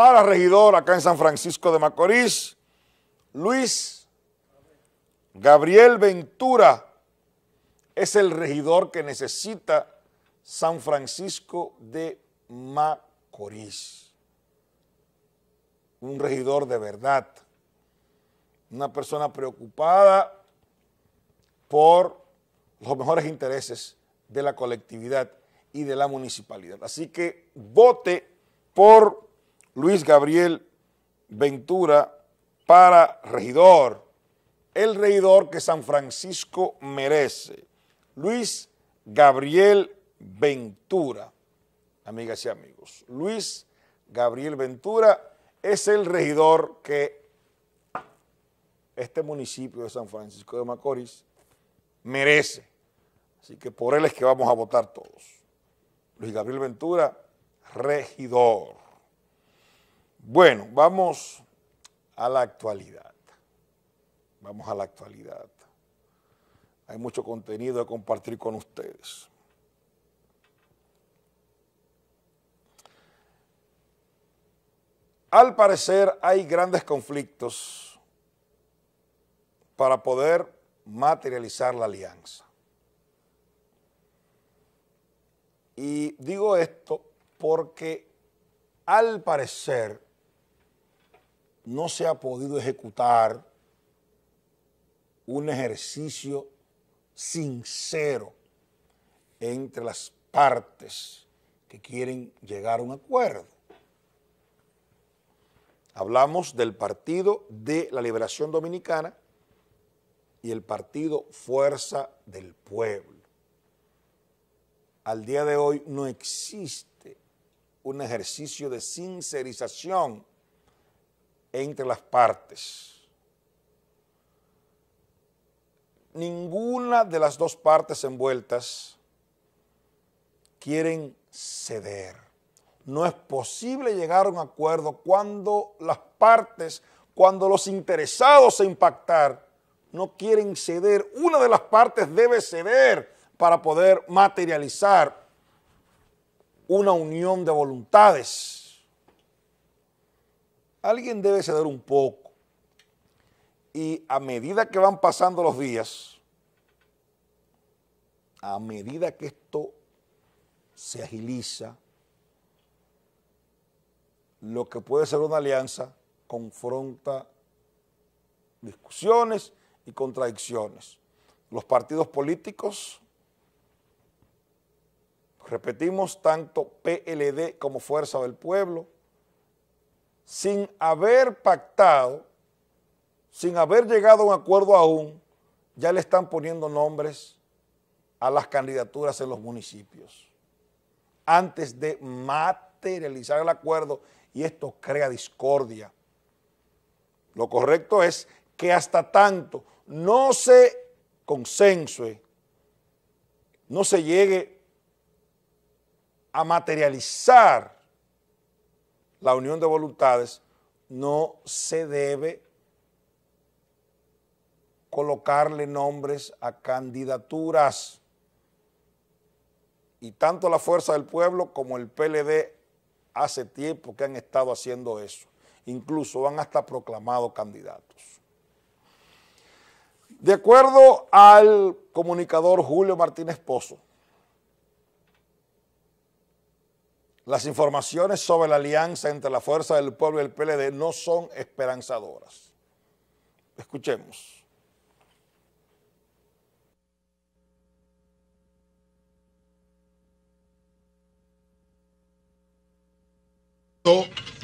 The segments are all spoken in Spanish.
para regidor acá en San Francisco de Macorís, Luis Gabriel Ventura es el regidor que necesita San Francisco de Macorís. Un regidor de verdad, una persona preocupada por los mejores intereses de la colectividad y de la municipalidad. Así que vote por Luis Gabriel Ventura para regidor, el regidor que San Francisco merece, Luis Gabriel Ventura, amigas y amigos, Luis Gabriel Ventura es el regidor que este municipio de San Francisco de Macorís merece. Así que por él es que vamos a votar todos. Luis Gabriel Ventura, regidor. Bueno, vamos a la actualidad. Vamos a la actualidad. Hay mucho contenido a compartir con ustedes. Al parecer hay grandes conflictos para poder materializar la alianza. Y digo esto porque al parecer no se ha podido ejecutar un ejercicio sincero entre las partes que quieren llegar a un acuerdo. Hablamos del Partido de la Liberación Dominicana y el Partido Fuerza del Pueblo. Al día de hoy no existe un ejercicio de sincerización entre las partes. Ninguna de las dos partes envueltas quieren ceder. No es posible llegar a un acuerdo cuando las partes, cuando los interesados en impactar no quieren ceder. Una de las partes debe ceder para poder materializar una unión de voluntades alguien debe ceder un poco. Y a medida que van pasando los días, a medida que esto se agiliza, lo que puede ser una alianza confronta discusiones y contradicciones. Los partidos políticos, repetimos, tanto PLD como Fuerza del Pueblo, sin haber pactado, sin haber llegado a un acuerdo aún, ya le están poniendo nombres a las candidaturas en los municipios antes de materializar el acuerdo y esto crea discordia. Lo correcto es que hasta tanto no se consensue, no se llegue a materializar la unión de voluntades, no se debe colocarle nombres a candidaturas. Y tanto la Fuerza del Pueblo como el PLD hace tiempo que han estado haciendo eso. Incluso han hasta proclamado candidatos. De acuerdo al comunicador Julio Martínez Pozo, Las informaciones sobre la alianza entre la Fuerza del Pueblo y el PLD no son esperanzadoras. Escuchemos.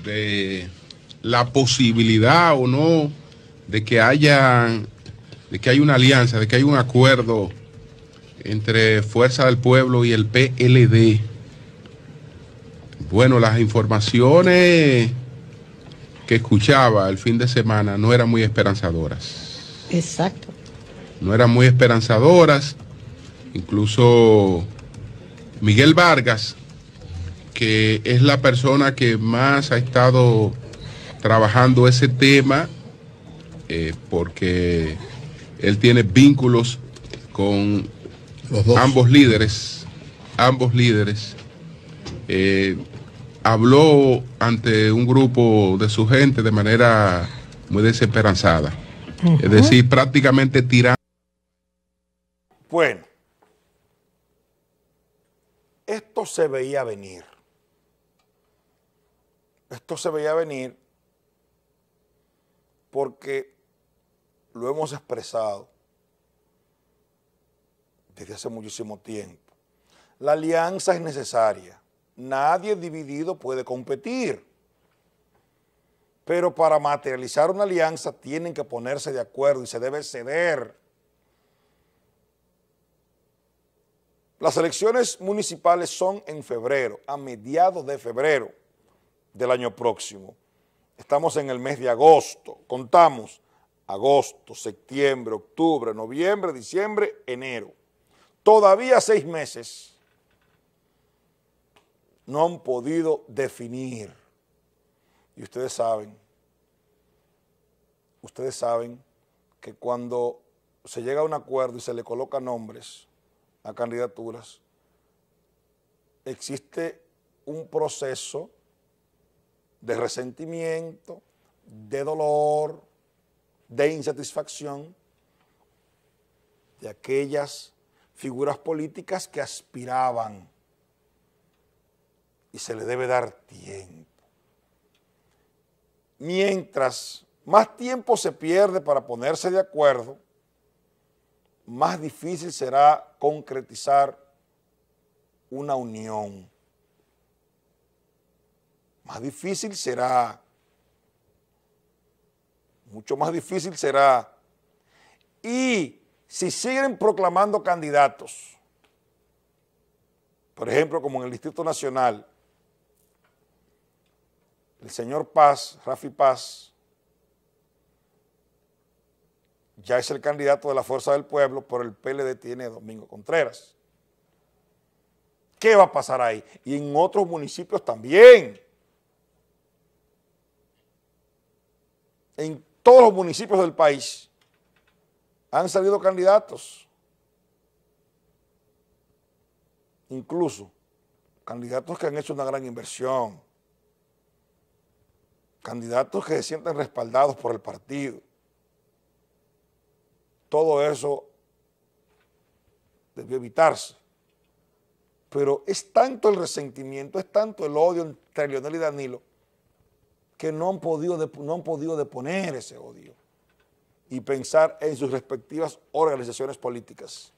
de la posibilidad o no de que haya de que hay una alianza, de que haya un acuerdo entre Fuerza del Pueblo y el PLD. Bueno, las informaciones que escuchaba el fin de semana no eran muy esperanzadoras. Exacto. No eran muy esperanzadoras. Incluso Miguel Vargas, que es la persona que más ha estado trabajando ese tema, eh, porque él tiene vínculos con ambos líderes, ambos líderes. Eh, habló ante un grupo de su gente de manera muy desesperanzada. Es decir, prácticamente tirando. Bueno, esto se veía venir. Esto se veía venir porque lo hemos expresado desde hace muchísimo tiempo. La alianza es necesaria Nadie dividido puede competir. Pero para materializar una alianza tienen que ponerse de acuerdo y se debe ceder. Las elecciones municipales son en febrero, a mediados de febrero del año próximo. Estamos en el mes de agosto, contamos agosto, septiembre, octubre, noviembre, diciembre, enero. Todavía seis meses no han podido definir. Y ustedes saben, ustedes saben que cuando se llega a un acuerdo y se le coloca nombres a candidaturas, existe un proceso de resentimiento, de dolor, de insatisfacción de aquellas figuras políticas que aspiraban y se le debe dar tiempo. Mientras más tiempo se pierde para ponerse de acuerdo, más difícil será concretizar una unión. Más difícil será, mucho más difícil será. Y si siguen proclamando candidatos, por ejemplo, como en el Distrito Nacional, el señor Paz, Rafi Paz, ya es el candidato de la Fuerza del Pueblo, por el PLD tiene Domingo Contreras. ¿Qué va a pasar ahí? Y en otros municipios también. En todos los municipios del país han salido candidatos. Incluso candidatos que han hecho una gran inversión, candidatos que se sienten respaldados por el partido. Todo eso debió evitarse. Pero es tanto el resentimiento, es tanto el odio entre Leonel y Danilo, que no han podido, no han podido deponer ese odio y pensar en sus respectivas organizaciones políticas.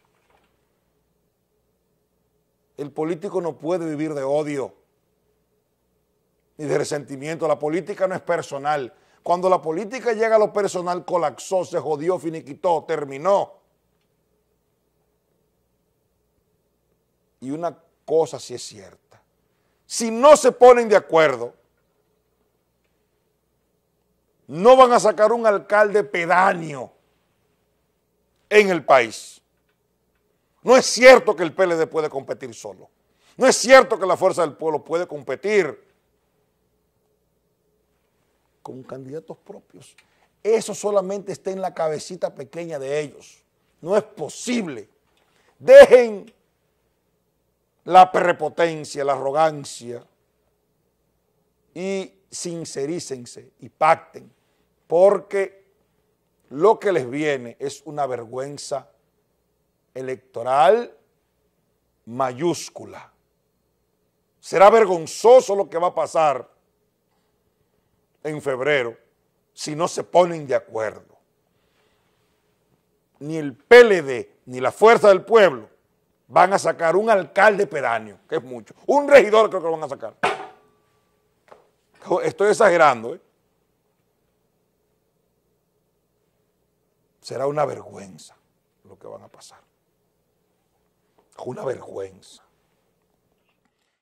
El político no puede vivir de odio ni de resentimiento. La política no es personal. Cuando la política llega a lo personal, colapsó, se jodió, finiquitó, terminó. Y una cosa sí es cierta. Si no se ponen de acuerdo, no van a sacar un alcalde pedáneo en el país. No es cierto que el PLD puede competir solo. No es cierto que la fuerza del pueblo puede competir con candidatos propios. Eso solamente está en la cabecita pequeña de ellos. No es posible. Dejen la prepotencia, la arrogancia y sincerícense y pacten, porque lo que les viene es una vergüenza electoral mayúscula. Será vergonzoso lo que va a pasar en febrero si no se ponen de acuerdo. Ni el PLD ni la Fuerza del Pueblo van a sacar un alcalde peráneo, que es mucho. Un regidor creo que lo van a sacar. Estoy exagerando. ¿eh? Será una vergüenza lo que van a pasar. Una vergüenza.